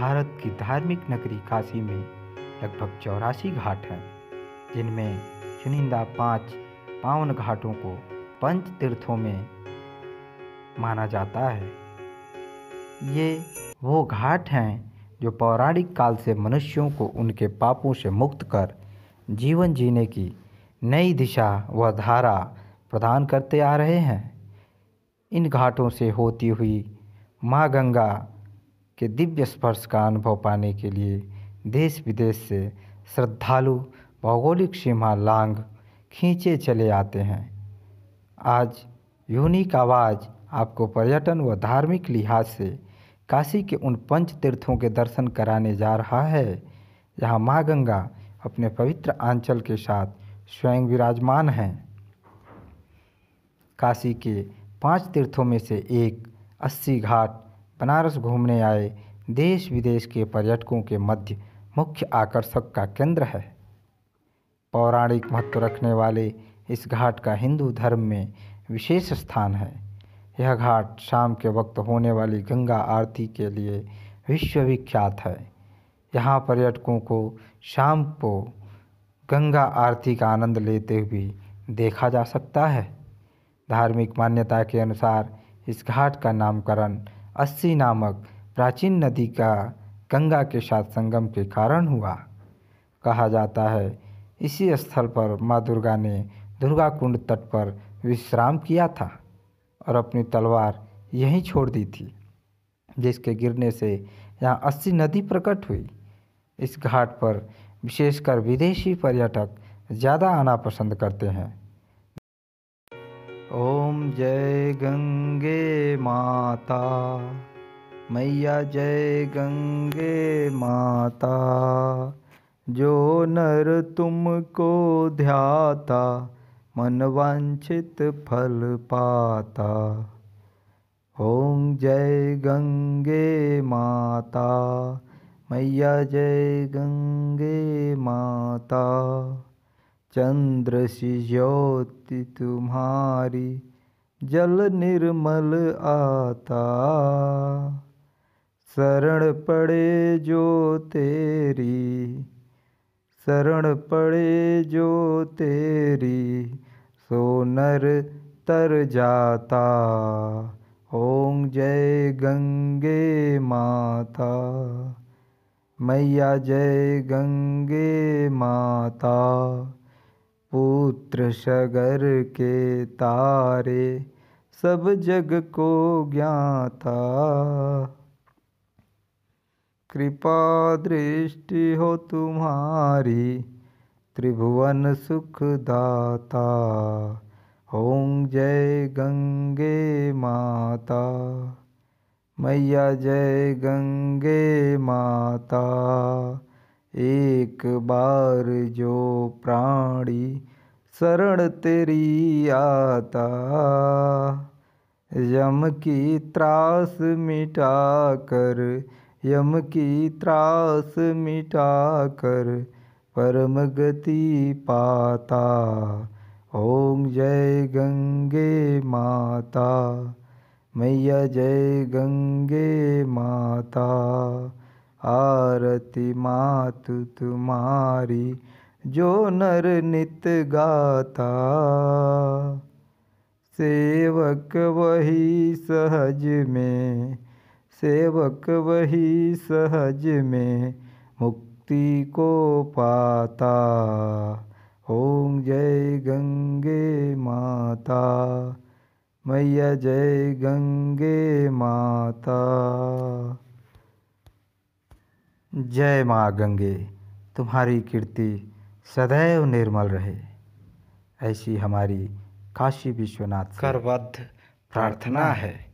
भारत की धार्मिक नगरी काशी में लगभग चौरासी घाट हैं जिनमें चुनिंदा पांच पावन घाटों को पंच तीर्थों में माना जाता है ये वो घाट हैं जो पौराणिक काल से मनुष्यों को उनके पापों से मुक्त कर जीवन जीने की नई दिशा व धारा प्रदान करते आ रहे हैं इन घाटों से होती हुई माँ गंगा के दिव्य स्पर्श का अनुभव पाने के लिए देश विदेश से श्रद्धालु भौगोलिक सीमा लांग खींचे चले आते हैं आज यूनिक आवाज़ आपको पर्यटन व धार्मिक लिहाज से काशी के उन पंच तीर्थों के दर्शन कराने जा रहा है जहाँ माँ गंगा अपने पवित्र आंचल के साथ स्वयं विराजमान हैं काशी के पांच तीर्थों में से एक अस्सी घाट बनारस घूमने आए देश विदेश के पर्यटकों के मध्य मुख्य आकर्षक का केंद्र है पौराणिक महत्व रखने वाले इस घाट का हिंदू धर्म में विशेष स्थान है यह घाट शाम के वक्त होने वाली गंगा आरती के लिए विश्वविख्यात है यहाँ पर्यटकों को शाम को गंगा आरती का आनंद लेते हुए देखा जा सकता है धार्मिक मान्यता के अनुसार इस घाट का नामकरण अस्सी नामक प्राचीन नदी का गंगा के साथ संगम के कारण हुआ कहा जाता है इसी स्थल पर माँ दुर्गा ने दुर्गा कुंड तट पर विश्राम किया था और अपनी तलवार यहीं छोड़ दी थी जिसके गिरने से यहाँ अस्सी नदी प्रकट हुई इस घाट पर विशेषकर विदेशी पर्यटक ज़्यादा आना पसंद करते हैं ओम जय गंगे माता मैया जय गंगे माता जो नर तुमको ध्याता मन वांछित फल पाता ओम जय गंगे माता मैया जय गंगे माता चंद्र सी ज्योति तुम्हारी जल निर्मल आता शरण पड़े जो तेरी शरण पड़े जो तेरी सोनर तर जाता ओम जय गंगे माता मैया जय गंगे माता पुत्र सगर के तारे सब जग को ज्ञाता कृपा दृष्टि हो तुम्हारी त्रिभुवन सुखदाता ओम जय गंगे माता मैया जय गंगे माता एक बार जो प्राणी शरण तेरी आता यम की त्रास मिटा कर यम की त्रास मिटा कर परम गति पाता ओम जय गंगे माता मैया जय गंगे माता आरती मातु तुम्हारी जो नर नित गाता सेवक वही सहज में सेवक वही सहज में मुक्ति को पाता ओम जय गंगे माता मैया जय गंगे माता जय माँ गंगे तुम्हारी कीर्ति सदैव निर्मल रहे ऐसी हमारी काशी विश्वनाथ करबद्ध प्रार्थना है